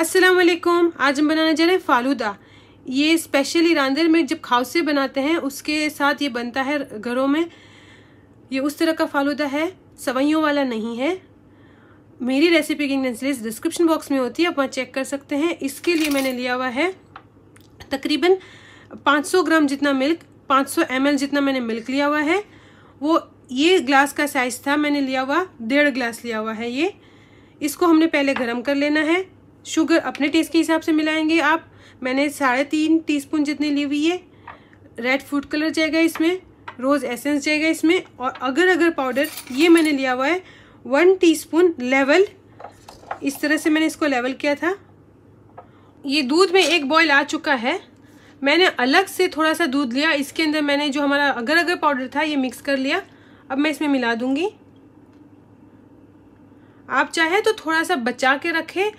अस्सलाम वालेकुम आज हम बनाने जा रहे हैं फालूदा ये स्पेशल ईरानदर में जब खाव से बनाते हैं उसके साथ ये बनता है घरों में ये उस तरह का फालूदा है सवैयों वाला नहीं है मेरी रेसिपी की इंग्रेडिएंट्स डिस्क्रिप्शन बॉक्स में होती है आप वहाँ चेक कर सकते हैं इसके लिए मैंने लिया हुआ है तकरीबन 500 ग्राम जितना मिल्क 500 सौ जितना मैंने मिल्क लिया हुआ है वो ये ग्लास का साइज़ था मैंने लिया हुआ डेढ़ ग्लास लिया हुआ है ये इसको हमने पहले गर्म कर लेना है शुगर अपने टेस्ट के हिसाब से मिलाएंगे आप मैंने साढ़े तीन टी स्पून जितनी ली हुई है रेड फूड कलर जाएगा इसमें रोज़ एसेंस जाएगा इसमें और अगर अगर पाउडर ये मैंने लिया हुआ है वन टीस्पून लेवल इस तरह से मैंने इसको लेवल किया था ये दूध में एक बॉयल आ चुका है मैंने अलग से थोड़ा सा दूध लिया इसके अंदर मैंने जो हमारा अगर अगर पाउडर था ये मिक्स कर लिया अब मैं इसमें मिला दूंगी आप चाहे तो थोड़ा सा बचा के रखें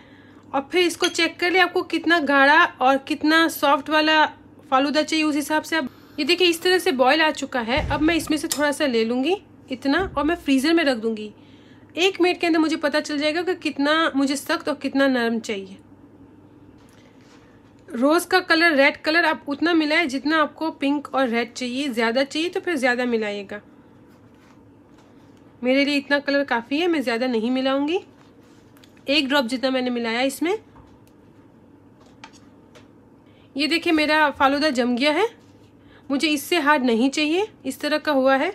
और फिर इसको चेक कर ले आपको कितना गाढ़ा और कितना सॉफ्ट वाला फालूदा चाहिए उस हिसाब से आप ये देखिए इस तरह से बॉयल आ चुका है अब मैं इसमें से थोड़ा सा ले लूँगी इतना और मैं फ्रीज़र में रख दूँगी एक मिनट के अंदर मुझे पता चल जाएगा कि कितना मुझे सख्त और कितना नरम चाहिए रोज़ का कलर रेड कलर आप उतना मिलाए जितना आपको पिंक और रेड चाहिए ज़्यादा चाहिए तो फिर ज़्यादा मिलाइएगा मेरे लिए इतना कलर काफ़ी है मैं ज़्यादा नहीं मिलाऊंगी एक ड्रॉप जितना मैंने मिलाया इसमें ये देखिए मेरा फालूदा जम गया है मुझे इससे हार्ड नहीं चाहिए इस तरह का हुआ है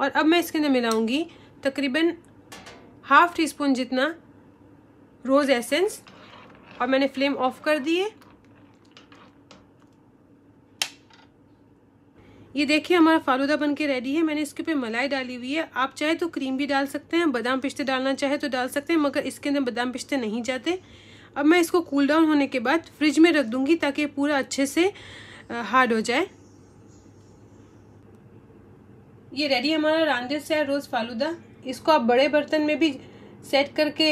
और अब मैं इसके अंदर मिलाऊंगी तकरीबन हाफ टी स्पून जितना रोज़ एसेंस और मैंने फ्लेम ऑफ कर दिए ये देखिए हमारा फालूदा बन के रेडी है मैंने इसके ऊपर मलाई डाली हुई है आप चाहे तो क्रीम भी डाल सकते हैं बादाम पिस्ते डालना चाहे तो डाल सकते हैं मगर इसके अंदर बादाम पिस्ते नहीं जाते अब मैं इसको कूल डाउन होने के बाद फ्रिज में रख दूंगी ताकि पूरा अच्छे से हार्ड हो जाए ये रेडी हमारा रांधे से रोज़ फालूदा इसको आप बड़े बर्तन में भी सेट करके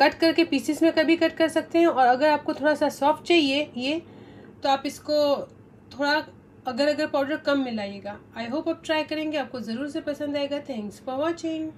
कट करके पीसेस में कभी कट कर सकते हैं और अगर आपको थोड़ा सा सॉफ्ट चाहिए ये तो आप इसको थोड़ा अगर अगर पाउडर कम मिलाइएगा आई होप आप ट्राई करेंगे आपको ज़रूर से पसंद आएगा थैंक्स फॉर वॉचिंग